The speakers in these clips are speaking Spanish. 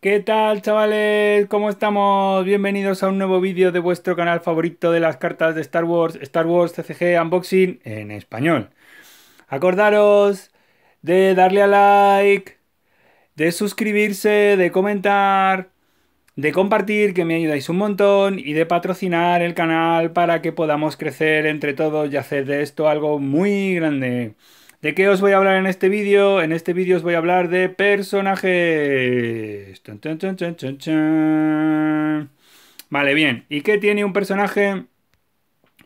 ¿Qué tal chavales? ¿Cómo estamos? Bienvenidos a un nuevo vídeo de vuestro canal favorito de las cartas de Star Wars, Star Wars CCG Unboxing en español. Acordaros de darle a like, de suscribirse, de comentar, de compartir, que me ayudáis un montón, y de patrocinar el canal para que podamos crecer entre todos y hacer de esto algo muy grande. ¿De qué os voy a hablar en este vídeo? En este vídeo os voy a hablar de personajes. vale, bien. ¿Y qué tiene un personaje?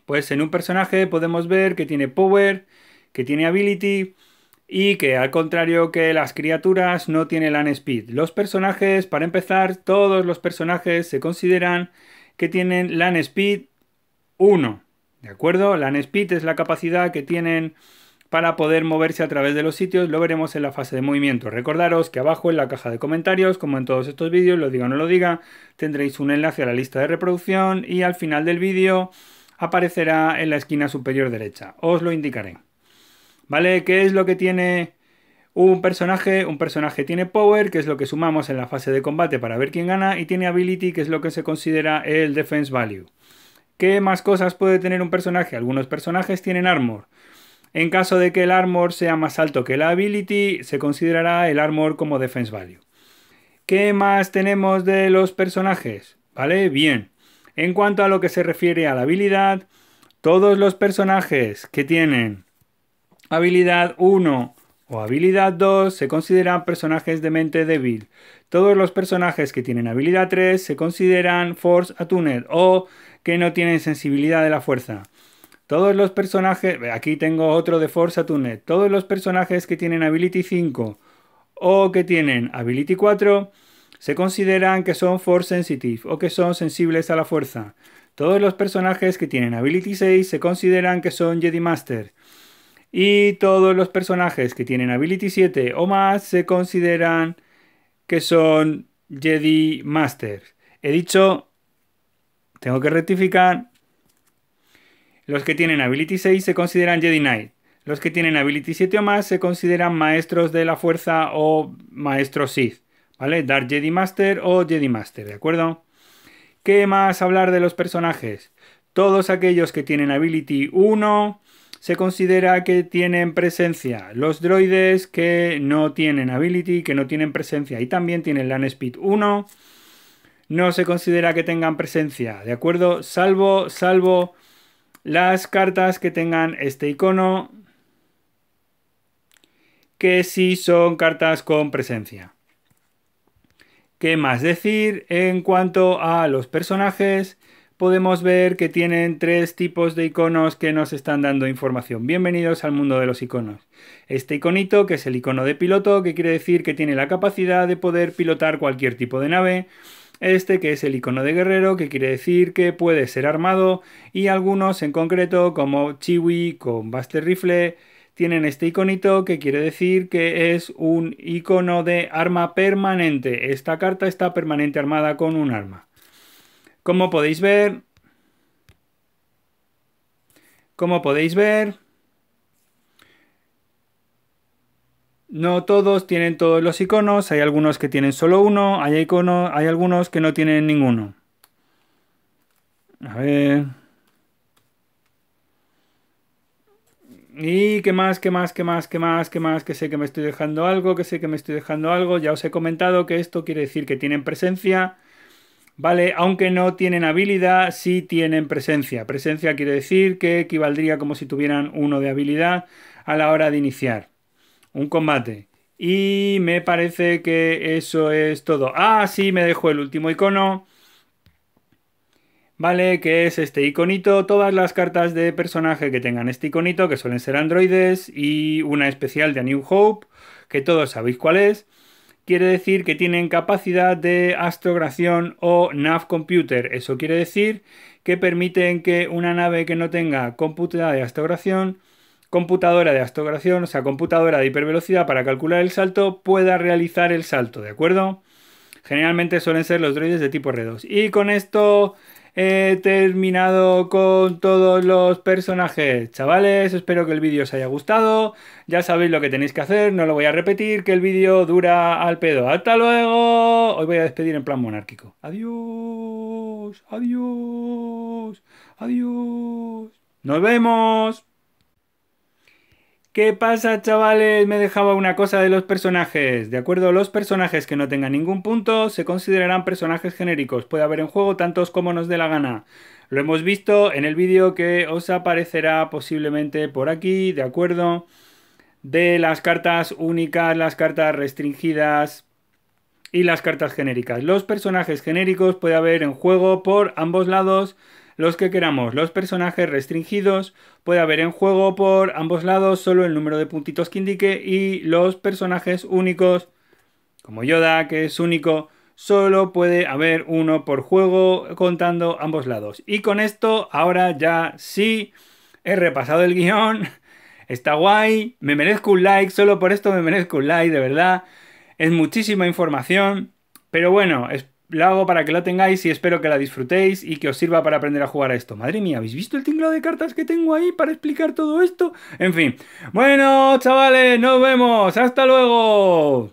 Pues en un personaje podemos ver que tiene power, que tiene ability y que al contrario que las criaturas no tiene lan speed. Los personajes, para empezar, todos los personajes se consideran que tienen lan speed 1. ¿De acuerdo? Lan speed es la capacidad que tienen para poder moverse a través de los sitios, lo veremos en la fase de movimiento. Recordaros que abajo en la caja de comentarios, como en todos estos vídeos, lo diga o no lo diga, tendréis un enlace a la lista de reproducción y al final del vídeo aparecerá en la esquina superior derecha. Os lo indicaré. ¿Vale? ¿Qué es lo que tiene un personaje? Un personaje tiene power, que es lo que sumamos en la fase de combate para ver quién gana, y tiene ability, que es lo que se considera el defense value. ¿Qué más cosas puede tener un personaje? Algunos personajes tienen armor. En caso de que el armor sea más alto que la ability, se considerará el armor como defense value. ¿Qué más tenemos de los personajes? ¿Vale? Bien. En cuanto a lo que se refiere a la habilidad, todos los personajes que tienen habilidad 1 o habilidad 2 se consideran personajes de mente débil. Todos los personajes que tienen habilidad 3 se consideran force attuned o que no tienen sensibilidad de la fuerza. Todos los personajes, aquí tengo otro de Forza Tunnel, todos los personajes que tienen Ability 5 o que tienen Ability 4 se consideran que son Force Sensitive o que son sensibles a la fuerza. Todos los personajes que tienen Ability 6 se consideran que son Jedi Master. Y todos los personajes que tienen Ability 7 o más se consideran que son Jedi Master. He dicho, tengo que rectificar, los que tienen Ability 6 se consideran Jedi Knight. Los que tienen Ability 7 o más se consideran maestros de la fuerza o maestros Sith. ¿Vale? Dark Jedi Master o Jedi Master, ¿de acuerdo? ¿Qué más hablar de los personajes? Todos aquellos que tienen Ability 1 se considera que tienen presencia. Los droides que no tienen Ability, que no tienen presencia y también tienen LAN Speed 1, no se considera que tengan presencia, ¿de acuerdo? Salvo, salvo las cartas que tengan este icono que sí son cartas con presencia. ¿Qué más decir? En cuanto a los personajes, podemos ver que tienen tres tipos de iconos que nos están dando información. Bienvenidos al mundo de los iconos. Este iconito, que es el icono de piloto, que quiere decir que tiene la capacidad de poder pilotar cualquier tipo de nave. Este que es el icono de guerrero, que quiere decir que puede ser armado, y algunos en concreto, como Chiwi con Buster Rifle, tienen este iconito que quiere decir que es un icono de arma permanente. Esta carta está permanente armada con un arma. Como podéis ver, como podéis ver, No todos tienen todos los iconos, hay algunos que tienen solo uno, hay, icono, hay algunos que no tienen ninguno. A ver. Y qué más, qué más, qué más, qué más, qué más, que sé que me estoy dejando algo, que sé que me estoy dejando algo. Ya os he comentado que esto quiere decir que tienen presencia, ¿vale? Aunque no tienen habilidad, sí tienen presencia. Presencia quiere decir que equivaldría como si tuvieran uno de habilidad a la hora de iniciar un combate. Y me parece que eso es todo. Ah, sí, me dejó el último icono. ¿Vale? Que es este iconito. Todas las cartas de personaje que tengan este iconito, que suelen ser androides, y una especial de New Hope, que todos sabéis cuál es. Quiere decir que tienen capacidad de astrogración o nav computer. Eso quiere decir que permiten que una nave que no tenga computadora de astrogración computadora de astrogación, o sea, computadora de hipervelocidad para calcular el salto, pueda realizar el salto, ¿de acuerdo? Generalmente suelen ser los droides de tipo R2. Y con esto he terminado con todos los personajes. Chavales, espero que el vídeo os haya gustado. Ya sabéis lo que tenéis que hacer, no lo voy a repetir, que el vídeo dura al pedo. ¡Hasta luego! Hoy voy a despedir en plan monárquico. ¡Adiós! ¡Adiós! ¡Adiós! ¡Nos vemos! ¿Qué pasa, chavales? Me dejaba una cosa de los personajes. De acuerdo, los personajes que no tengan ningún punto se considerarán personajes genéricos. Puede haber en juego tantos como nos dé la gana. Lo hemos visto en el vídeo que os aparecerá posiblemente por aquí, ¿de acuerdo? De las cartas únicas, las cartas restringidas, y las cartas genéricas. Los personajes genéricos puede haber en juego por ambos lados los que queramos los personajes restringidos, puede haber en juego por ambos lados solo el número de puntitos que indique y los personajes únicos, como Yoda, que es único, solo puede haber uno por juego contando ambos lados. Y con esto, ahora ya sí, he repasado el guión, está guay, me merezco un like, solo por esto me merezco un like, de verdad, es muchísima información, pero bueno, espero lo hago para que lo tengáis y espero que la disfrutéis y que os sirva para aprender a jugar a esto. Madre mía, ¿habéis visto el tinglado de cartas que tengo ahí para explicar todo esto? En fin. Bueno, chavales, nos vemos. Hasta luego.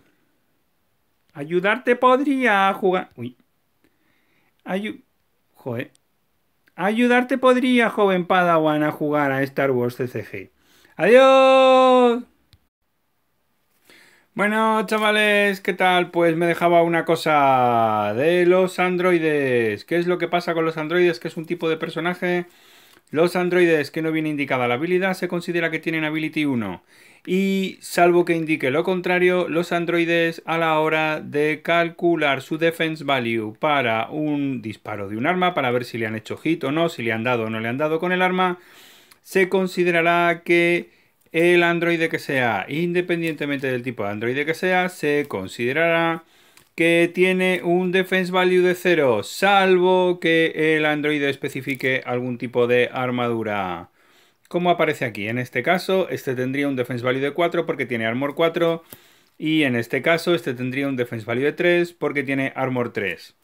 Ayudarte podría jugar... Uy. Ayu... Joder. Ayudarte podría, joven Padawan, a jugar a Star Wars CCG. ¡Adiós! Bueno, chavales, ¿qué tal? Pues me dejaba una cosa de los androides. ¿Qué es lo que pasa con los androides? Que es un tipo de personaje. Los androides que no viene indicada la habilidad se considera que tienen Ability 1. Y salvo que indique lo contrario, los androides a la hora de calcular su defense value para un disparo de un arma, para ver si le han hecho hit o no, si le han dado o no le han dado con el arma, se considerará que el androide que sea, independientemente del tipo de androide que sea, se considerará que tiene un defense value de 0, salvo que el androide especifique algún tipo de armadura. Como aparece aquí, en este caso, este tendría un defense value de 4 porque tiene armor 4, y en este caso, este tendría un defense value de 3 porque tiene armor 3.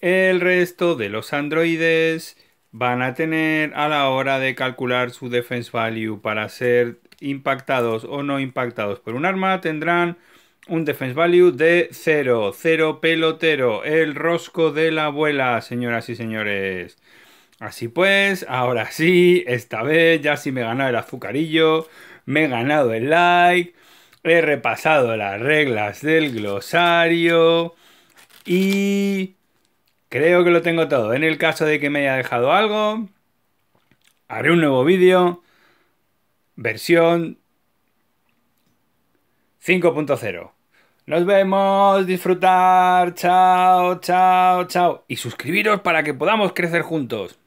El resto de los androides van a tener a la hora de calcular su defense value para ser impactados o no impactados por un arma tendrán un defense value de 0, 0 pelotero, el rosco de la abuela, señoras y señores. Así pues, ahora sí, esta vez ya si me he ganado el azucarillo, me he ganado el like, he repasado las reglas del glosario y creo que lo tengo todo. En el caso de que me haya dejado algo, haré un nuevo vídeo versión 5.0. Nos vemos, disfrutar, chao, chao, chao. Y suscribiros para que podamos crecer juntos.